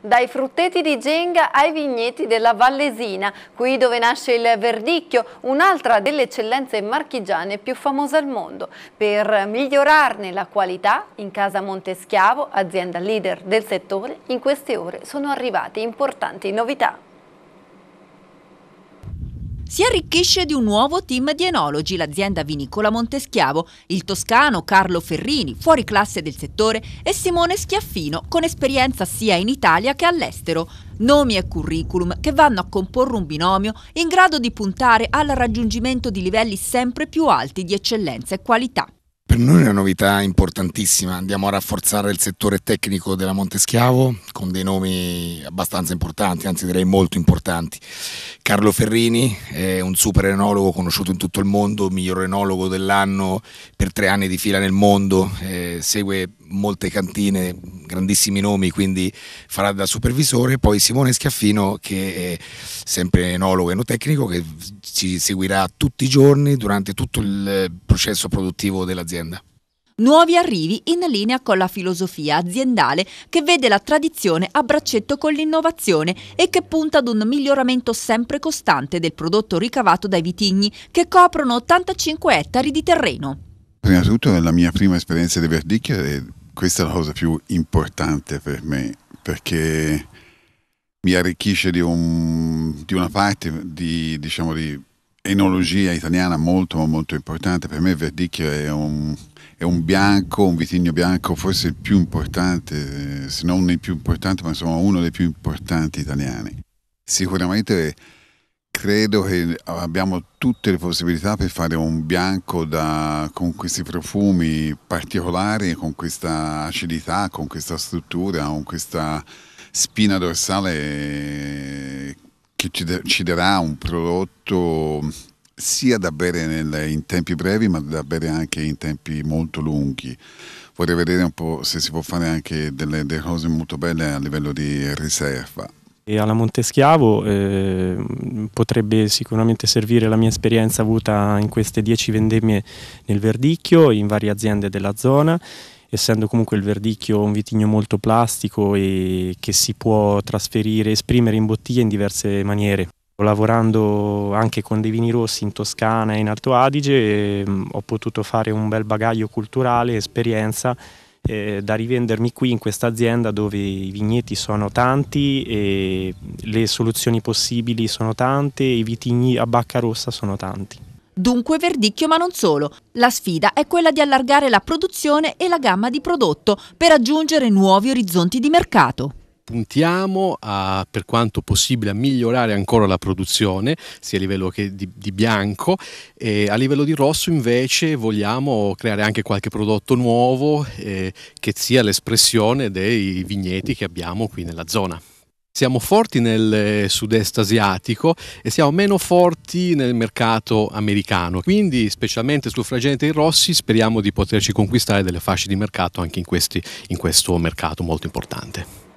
Dai frutteti di Genga ai vigneti della Vallesina, qui dove nasce il Verdicchio, un'altra delle eccellenze marchigiane più famose al mondo. Per migliorarne la qualità, in casa Monteschiavo, azienda leader del settore, in queste ore sono arrivate importanti novità. Si arricchisce di un nuovo team di enologi l'azienda vinicola Monteschiavo, il toscano Carlo Ferrini, fuori classe del settore, e Simone Schiaffino, con esperienza sia in Italia che all'estero. Nomi e curriculum che vanno a comporre un binomio in grado di puntare al raggiungimento di livelli sempre più alti di eccellenza e qualità per noi è una novità importantissima, andiamo a rafforzare il settore tecnico della Monteschiavo con dei nomi abbastanza importanti, anzi direi molto importanti. Carlo Ferrini è un super enologo conosciuto in tutto il mondo, miglior enologo dell'anno per tre anni di fila nel mondo, eh, segue molte cantine, grandissimi nomi, quindi farà da supervisore, poi Simone Schiaffino che è sempre enologo e enotecnico che ci seguirà tutti i giorni durante tutto il processo produttivo dell'azienda. Nuovi arrivi in linea con la filosofia aziendale che vede la tradizione a braccetto con l'innovazione e che punta ad un miglioramento sempre costante del prodotto ricavato dai vitigni che coprono 85 ettari di terreno. Prima di tutto la mia prima esperienza di verdicchio eh, questa è la cosa più importante per me, perché mi arricchisce di, un, di una parte di, diciamo, di, enologia italiana molto molto importante. Per me Verdicchio è un, è un bianco, un vitigno bianco forse il più importante, se non il più importante, ma insomma uno dei più importanti italiani. Sicuramente credo che abbiamo tutte le possibilità per fare un bianco da, con questi profumi particolari, con questa acidità, con questa struttura, con questa spina dorsale che ci, ci darà un prodotto sia da bere nel, in tempi brevi ma da bere anche in tempi molto lunghi. Vorrei vedere un po' se si può fare anche delle, delle cose molto belle a livello di riserva. E alla Monteschiavo eh, potrebbe sicuramente servire la mia esperienza avuta in queste dieci vendemmie nel Verdicchio, in varie aziende della zona essendo comunque il verdicchio un vitigno molto plastico e che si può trasferire, esprimere in bottiglia in diverse maniere. Lavorando anche con dei vini rossi in Toscana e in Alto Adige ehm, ho potuto fare un bel bagaglio culturale, esperienza eh, da rivendermi qui in questa azienda dove i vigneti sono tanti e le soluzioni possibili sono tante e i vitigni a bacca rossa sono tanti. Dunque verdicchio ma non solo. La sfida è quella di allargare la produzione e la gamma di prodotto per raggiungere nuovi orizzonti di mercato puntiamo a, per quanto possibile a migliorare ancora la produzione, sia a livello di, di, bianco, e a livello di rosso invece vogliamo creare anche qualche prodotto nuovo eh, che sia l'espressione dei vigneti che abbiamo qui nella zona. Siamo forti nel eh, sud-est asiatico e siamo meno forti nel mercato americano, quindi specialmente sul fragente dei rossi speriamo di poterci conquistare delle fasce di mercato anche in, questi, in questo mercato molto importante.